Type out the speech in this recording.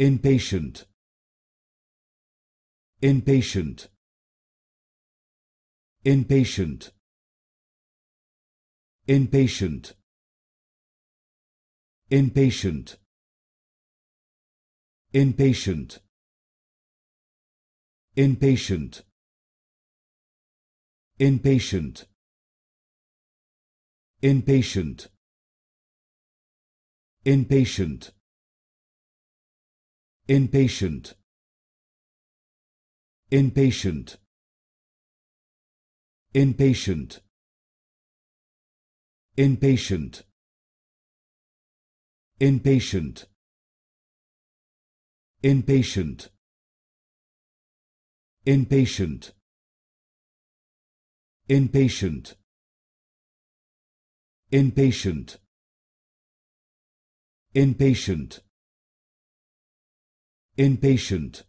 impatient impatient impatient impatient impatient impatient impatient impatient impatient impatient impatient impatient impatient impatient impatient impatient impatient impatient impatient impatient impatient